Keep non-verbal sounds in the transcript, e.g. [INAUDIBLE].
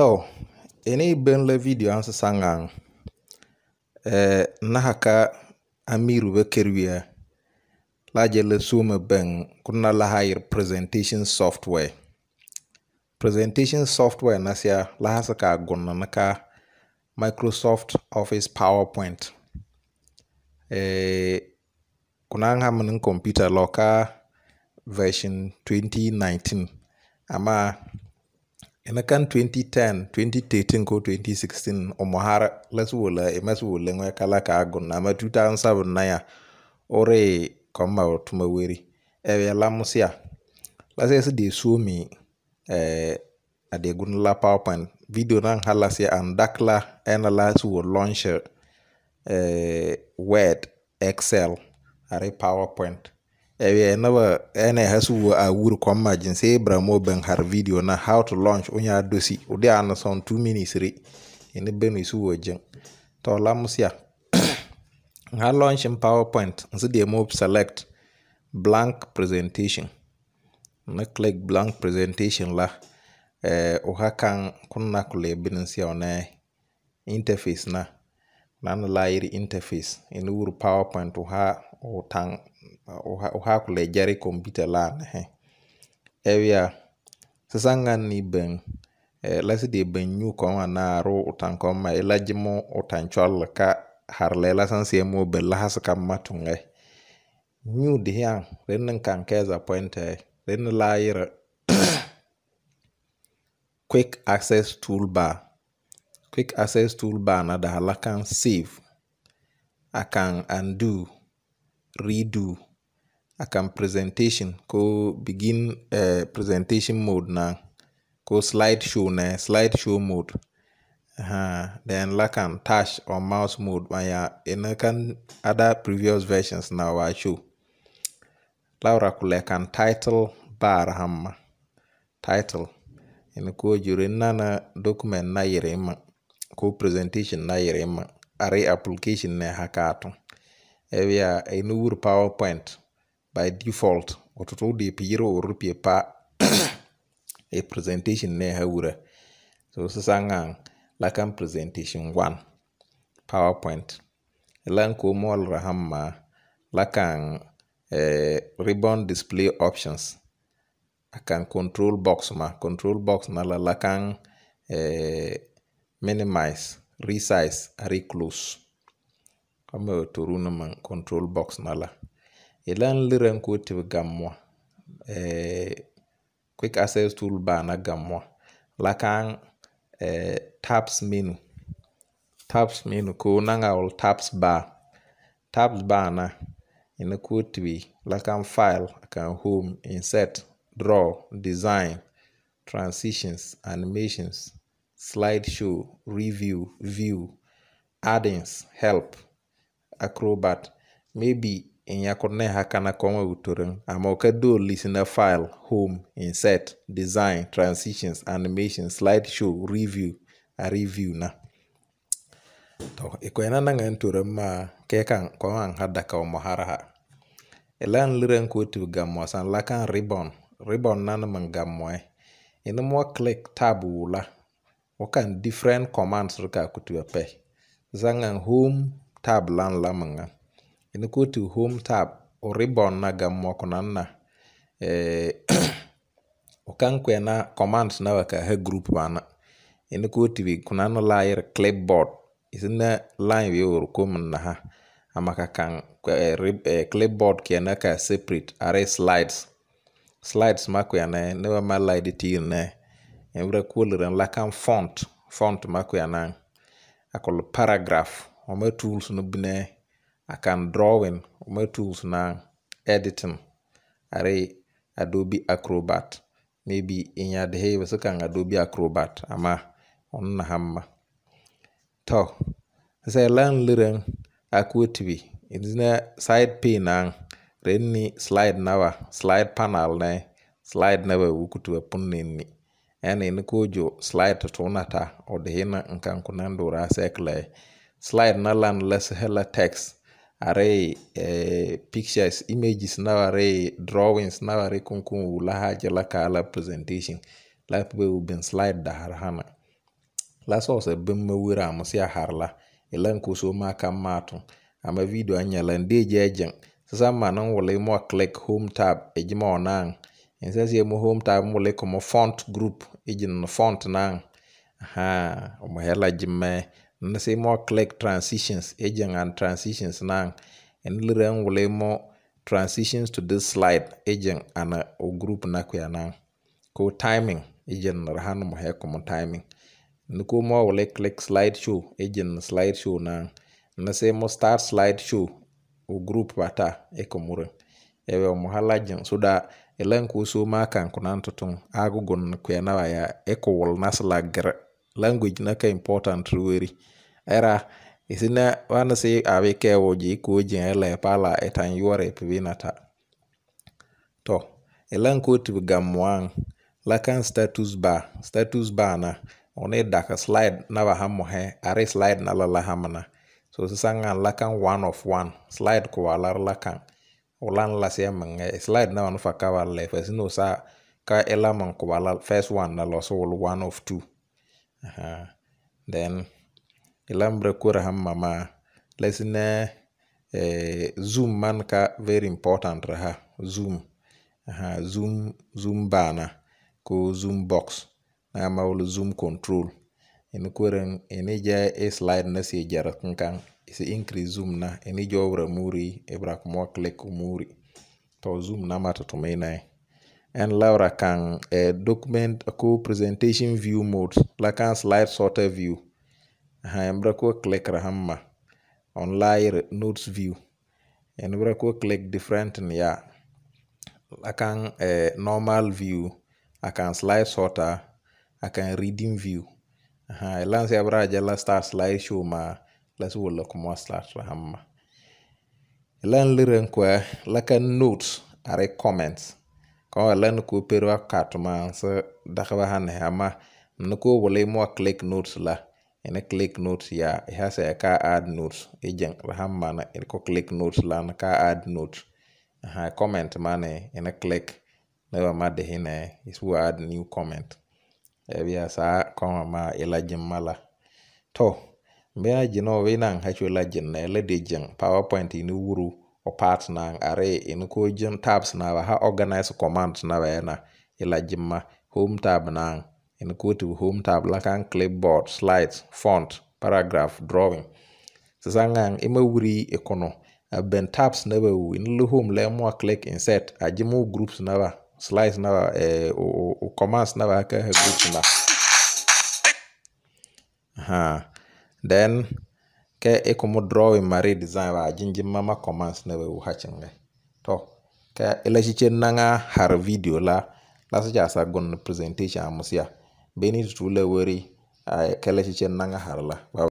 To, ben la video ansa sangang. Eh, haka amiru be kerwia. La jele sume ben kuna la hire presentation software. Presentation software nasia la hasa ka gonna naka Microsoft Office PowerPoint. Eh, kuna ngamun computer loka version 2019 ama ena 2010 2013 ko 2016 o mohara las wola e mas wola ngwe kala ka gunna ma 2007 naya ore koma o tuma weri e ya lamusia las es de sumi eh ade gun la powerpoint video nan halasi an dakla ena las wo launcher eh word excel are powerpoint ewe naba ene hasu a wuro komma jin se bra mo ben har video na how to launch unya dosi udi ana son 2 minutes re ene ben isu wo jin to la musia ha [CLEARS THROAT] launch in powerpoint nsu de mo select blank presentation na click blank presentation la eh ha kan kunna kule binin sia ona interface na na la lairi interface ene wuro powerpoint ha wo taŋ wo haa ku le jɛri kɔmpiuta lab ni hi ni bɛŋ eh, la si dee bɛŋ nyu kɔm a naari wo tan kɔm ma ila jimu wo tan chɔlli ka hari lɛɛ la san seɛ muo bɛn lahasi kam matu nge nyu dihiaŋ din ni kan kɛɛza pɔintɛ din eh, ni laa yiri [COUGHS] quick access toolbar quick access toolbar na da la kan save akan undo redo akan presentation ko begin uh, presentation mode na ko slide show na slide show mode uh-huh. then lakan touch or mouse mode maya kan other previous versions na wa show laura kan title bar hamma title ina ko jure na na document na yirema ko presentation na yirema are application na hakatun are in wur PowerPoint by default wototo de piyiro oru pie pa [COUGHS] a presentation ne ha wura so sisa ngang lakan presentation 1 PowerPoint lan ko rahamma lakan eh, ribbon display options akan control box ma control box na la lakan eh, minimize resize reclose kama toru toruna man control box na la lan liran ko tɩ b eh, quick access tool baana na wã la kan eh, taps menu taps menu ko nanga wal taps bar taps baana ina ko tɩ la kan file kan home insert draw design transitions animations show review view addings help Acrobat. Maybe in yako ne na koma uturung. Ama uka do listener file, home, insert, design, transitions, animation, slideshow, review, a review na. To, ikoyana na ngan turung ma kan kwa an hada ka omaharaha. Elan liren ko kutu gamwa san lakan ribbon. Ribbon na na man gamwa eh. Ina mo click tab wula. Wakan different commands rika kutu ape. Zangan home, tab lan la manga ini ko ti home tab o ribbon na gam moko nan na eh, o kan ko na command na waka ha group bana ini ko ti bi kuna no layer clipboard isina line we or ko mun na ha amaka kan eh, eh, clipboard ke na ka separate are slides slides ma ko na ne wa ma slide ti ne en wura ko le ran la kan font font ma ko na akol paragraph wama tools no binɛ akan drawing wama tools na editing are adobe acrobat maybe inya de hei so kan adobe acrobat ama on na hamma to sai lan liren akwetibi idina side pane na renni slide nawa slide panel na slide nawa wukutu punni yani ni ko jo slide to tunata odhina nkan kunan dora sekle slide na learn less hella text array eh, pictures images na array drawings na array kunkun la haja la kala presentation lak be ubin slide da har hana la se bim me wira mo musi a har la ilan e kuso ma kam ma to ama video anya la n je jɛ sasa ma na wole mo click home tab e jima o naaŋ in sɛ mo home tab mo le ko mo font group e jin font naaŋ aha mo hela jimme nasi mo click transitions ejang and transitions nang en lirang wule mo transitions to this slide ejang ana o uh, group na kuya nang ko timing ejang rahan mo he ko timing nuku mo wule click slide show ejang slide show nang nasi mo start slide show o group bata e ko mure ewe o muhala jang suda elan ku su ma kan kunan tutun agugun kuya na ya e ko wol nasla gere language na ka important ruweri era isina wana si abi ke wo ku jin ele pala etan yuore pibina to elan ko tib gamwan la kan status bar status bar na one daka slide na ba hamo he are slide na la la hamana so sisanga la kan one of one slide ko wala la kan ulan la se manga slide na wan fa ka wala fa sino sa ka elaman ko wala first one na lo so one of two then ilambre kura ham mama lesine eh, zoom man ka very important raha zoom aha, zoom zoom bana ko zoom box na mawlu zoom control ini kuren ini je e slide na si jara kankan e increase zoom na ini jowra muri ibrak e mo click muri to zoom na mata to mai nai e. and Laura can uh, document ko presentation view mode la kan slide sorter view ha en bra ko click rahamma on layer notes view en bra ko click different ya yeah. la kan uh, normal view la kan slide sorter la kan reading view ha lan se bra jala start slide show ma la so la kuma start rahamma lan liren ko la kan notes are comments ko lan ko per wa kat ma se dak ba han ha ma no ko wole mo click notes la in a click notes ya e ha se ka add notes e jeng ba ham mana in ko click notes la na ka add notes ha e comment mane in a click na ba ma de hine is e wo add new comment e bi sa ko ma ila jimala to mbe ajino we nan ha chu la jinna la de jeng powerpoint ni wuru o part na are in ko jim tabs na ba ha organize command na ba na ila jimma home tab na in ko to home tab la kan clipboard slides font paragraph drawing sasa ngang ima wuri ikono ben tabs na ba in lu home le mo click insert ajimu groups na ba slides na ba e o, o, commands na ba ka groups na ha then ke ekumu drawing mari design wa jinjin mama commands na wewu hacin ga to ka ilashi e nanga har video la lasu ja sa gon presentation amusia beni tutule wori kalashi nanga har la